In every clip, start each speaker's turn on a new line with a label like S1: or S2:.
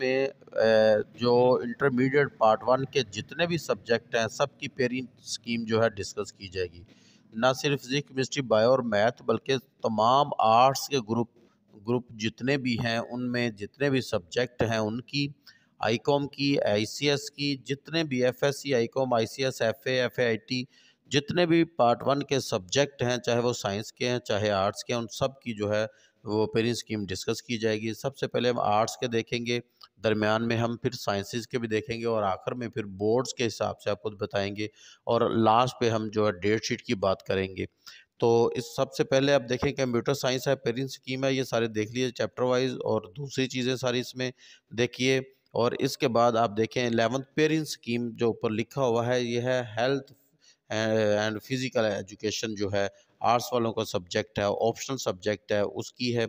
S1: में जो intermediate part one के जितने भी सब्जेक्ट हैं सब की पेरिंग स्कीम जो है डिस्कस की जाएगी ना सिर्फ फिजिक केमिस्ट्री बायो और मैथ बल्कि तमाम आर्ट्स के ग्रुप ग्रुप जितने भी हैं उनमें जितने भी सब्जेक्ट हैं उनकी आई कॉम की आई सी एस की जितने भी F S C I com I C S F F A I T जितने भी पार्ट वन के सब्जेक्ट हैं चाहे वो साइंस के हैं चाहे आर्ट्स के हैं उन सब की जो है वो पेरी स्कीम डिस्कस की जाएगी सबसे पहले हम आर्ट्स के देखेंगे दरमियान में हम फिर साइंसेस के भी देखेंगे और आखिर में फिर बोर्ड्स के हिसाब से आपको बताएंगे और लास्ट पे हम जो है डेट शीट की बात करेंगे तो इस सबसे पहले आप देखें कंप्यूटर साइंस है पेरेंट स्कीम है ये सारे देख लीजिए चैप्टर वाइज और दूसरी चीज़ें सारी इसमें देखिए और इसके बाद आप देखें एलेवंथ पेरेंट स्कीम जो ऊपर लिखा हुआ है ये है हेल्थ एंड फिज़िकल एजुकेशन जो है आर्ट्स वालों का सब्जेक्ट है ऑप्शनल सब्जेक्ट है उसकी है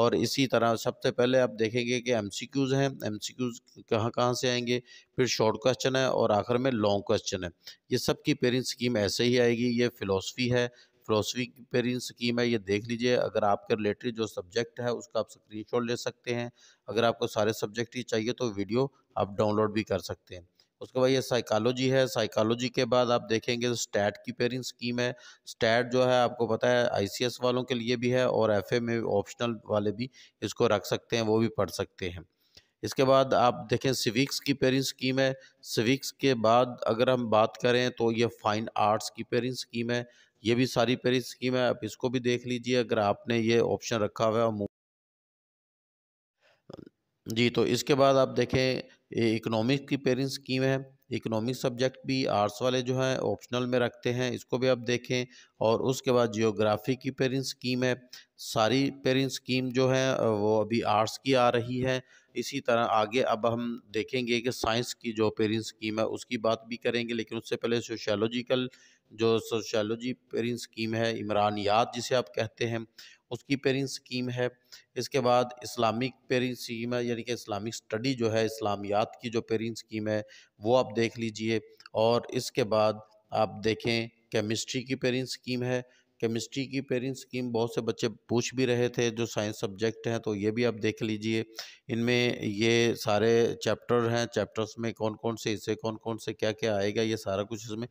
S1: और इसी तरह सबसे पहले आप देखेंगे कि एम सी क्यूज़ हैं एम सी क्यूज़ कहाँ कहाँ से आएंगे फिर शॉर्ट क्वेश्चन है और आखिर में लॉन्ग क्वेश्चन है ये सब की पेरिंग स्कीम ऐसे ही आएगी ये फ़िलासफ़ी है फ़िलोसफी की पेरिंग स्कीम है ये देख लीजिए अगर आपके रिलेटेड जो सब्जेक्ट है उसका आप शॉट ले सकते हैं अगर आपको सारे सब्जेक्ट ही चाहिए तो वीडियो आप डाउनलोड भी कर सकते हैं उसके बाद ये साइकोलॉजी है साइकोलॉजी के बाद आप देखेंगे तो स्टैट की पेयरिंग स्कीम है स्टैट जो है आपको पता है आईसीएस वालों के लिए भी है और एफए में ऑप्शनल वाले भी इसको रख सकते हैं वो भी पढ़ सकते हैं इसके बाद आप देखें सिविक्स की पेयरिंग स्कीम है सिविक्स के बाद अगर हम बात करें तो ये फाइन आर्ट्स की पेयरिंग स्कीम है ये भी सारी पेयरिंग स्कीम है आप इसको भी देख लीजिए अगर आपने ये ऑप्शन रखा हुआ है जी तो इसके बाद आप देखें इकोनॉमिक्स की पेयरिंग स्कीम है इकोनॉमिक सब्जेक्ट भी आर्ट्स वाले जो हैं ऑप्शनल में रखते हैं इसको भी आप देखें और उसके बाद जियोग्राफी की पेयरिंग स्कीम है सारी पेयरिंग स्कीम जो है वो अभी आर्ट्स की आ रही है इसी तरह आगे अब हम देखेंगे कि साइंस की जो पेयरिंग स्कीम है उसकी बात भी करेंगे लेकिन उससे पहले सोशलॉजिकल जो सोशलॉजी पेयरिंग स्कीम है इमरान याद जिसे आप कहते हैं उसकी पेरिंग स्कीम है इसके बाद इस्लामिक पेरिंग स्कीम है यानी कि इस्लामिक स्टडी जो है इस्लामियात की जो पेरिंग स्कीम है वो आप देख लीजिए और इसके बाद आप देखें केमिस्ट्री की पेरिंग स्कीम है केमिस्ट्री की पेरिंग स्कीम बहुत से बच्चे पूछ भी रहे थे जो साइंस सब्जेक्ट हैं तो ये भी आप देख लीजिए इनमें ये सारे चैप्टर हैं चैप्टर्स में कौन कौन से इसे कौन कौन से क्या क्या आएगा ये सारा कुछ इसमें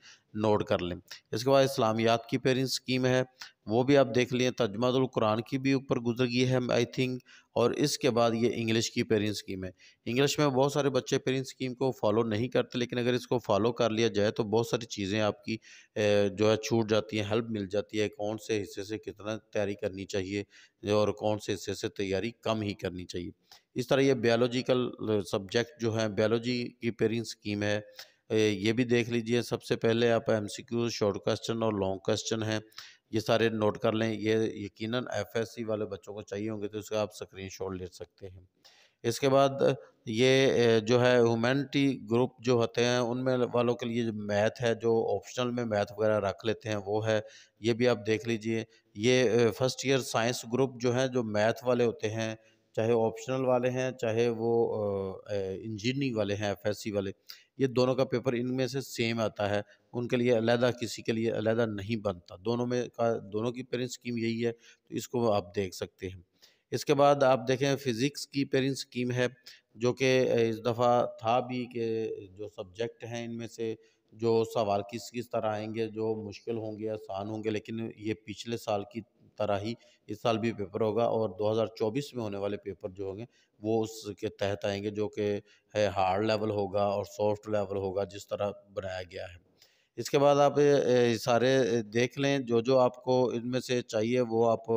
S1: नोट कर लें इसके बाद इस्लामियात की पेरिंग स्कीम है वो भी आप देख लें तर्जमातुल कुरान की भी ऊपर गुजर गई है आई थिंक और इसके बाद ये इंग्लिश की पेरेंट स्कीम है इंग्लिश में बहुत सारे बच्चे पेरेंट स्कीम को फॉलो नहीं करते लेकिन अगर इसको फॉलो कर लिया जाए तो बहुत सारी चीज़ें आपकी जो है छूट जाती हैं हेल्प मिल जाती है कौन से हिस्से से कितना तैयारी करनी चाहिए और कौन से हिस्से से तैयारी कम ही करनी चाहिए इस तरह ये बायोलॉजिकल सब्जेक्ट जो है बायोलॉजी की पेरेंट स्कीम है ये भी देख लीजिए सबसे पहले आप M C Q short question और लॉन्ग क्वेश्चन हैं ये सारे नोट कर लें ये यकीनन एफएससी वाले बच्चों को चाहिए होंगे तो उसका आप स्क्रीनशॉट ले सकते हैं इसके बाद ये जो है ह्यूमैनिटी ग्रुप जो होते हैं उनमें वालों के लिए मैथ है जो ऑप्शनल में मैथ वगैरह रख लेते हैं वो है ये भी आप देख लीजिए ये फर्स्ट ईयर साइंस ग्रुप जो है जो मैथ वाले होते हैं चाहे ऑप्शनल वाले हैं चाहे वो इंजीनियरिंग वाले हैं एफएससी वाले ये दोनों का पेपर इनमें से सेम आता है उनके लिए अलहदा किसी के लिए अलहदा नहीं बनता दोनों में का दोनों की पेरेंट स्कीम यही है तो इसको आप देख सकते हैं इसके बाद आप देखें फ़िज़िक्स की पेरेंट स्कीम है जो कि इस दफ़ा था भी कि जो सब्जेक्ट हैं इनमें से जो सवाल किस किस तरह आएंगे जो मुश्किल होंगे आसान होंगे लेकिन ये पिछले साल की तरह ही इस साल भी पेपर होगा और 2024 में होने वाले पेपर जो होंगे वो उसके तहत आएंगे जो कि है हार्ड लेवल होगा और सॉफ्ट लेवल होगा जिस तरह बनाया गया है इसके बाद आप सारे देख लें जो जो आपको इनमें से चाहिए वो आप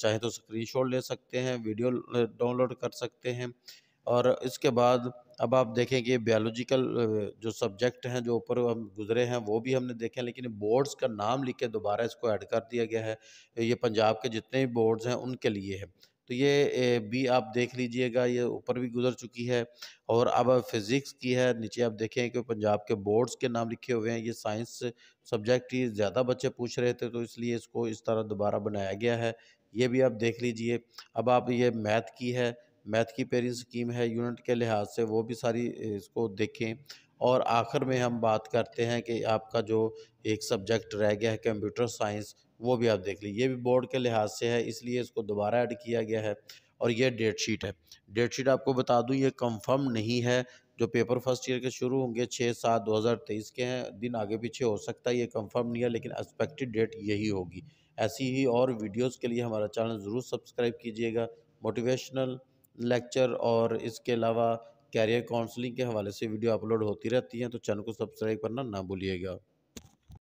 S1: चाहे तो स्क्रीनशॉट ले सकते हैं वीडियो डाउनलोड कर सकते हैं और इसके बाद अब आप देखें कि बायोलॉजिकल जो सब्जेक्ट हैं जो ऊपर हम गुजरे हैं वो भी हमने देखे लेकिन बोर्ड्स का नाम लिख के दोबारा इसको ऐड कर दिया गया है ये पंजाब के जितने भी बोर्ड्स हैं उनके लिए है तो ये भी आप देख लीजिएगा ये ऊपर भी गुजर चुकी है और अब फिज़िक्स की है नीचे आप देखें कि पंजाब के बोर्ड्स के नाम लिखे हुए हैं ये साइंस सब्जेक्ट ही ज़्यादा बच्चे पूछ रहे थे तो इसलिए इसको इस तरह दोबारा बनाया गया है ये भी आप देख लीजिए अब आप ये मैथ की है मैथ की पेरिंग स्कीम है यूनिट के लिहाज से वो भी सारी इसको देखें और आखिर में हम बात करते हैं कि आपका जो एक सब्जेक्ट रह गया है कंप्यूटर साइंस वो भी आप देख लीजिए ये भी बोर्ड के लिहाज से है इसलिए इसको दोबारा ऐड किया गया है और ये डेट शीट है डेट शीट आपको बता दूं ये कंफर्म नहीं है जो पेपर फर्स्ट ईयर के शुरू होंगे छः सात दो हज़ार तेईस के हैं दिन आगे पीछे हो सकता है ये कंफर्म नहीं है लेकिन एक्सपेक्टेड डेट यही होगी ऐसी ही और वीडियोज़ के लिए हमारा चैनल ज़रूर सब्सक्राइब कीजिएगा मोटिवेशनल लेक्चर और इसके अलावा कैरियर काउंसलिंग के हवाले से वीडियो अपलोड होती रहती हैं तो चैनल को सब्सक्राइब करना ना भूलिएगा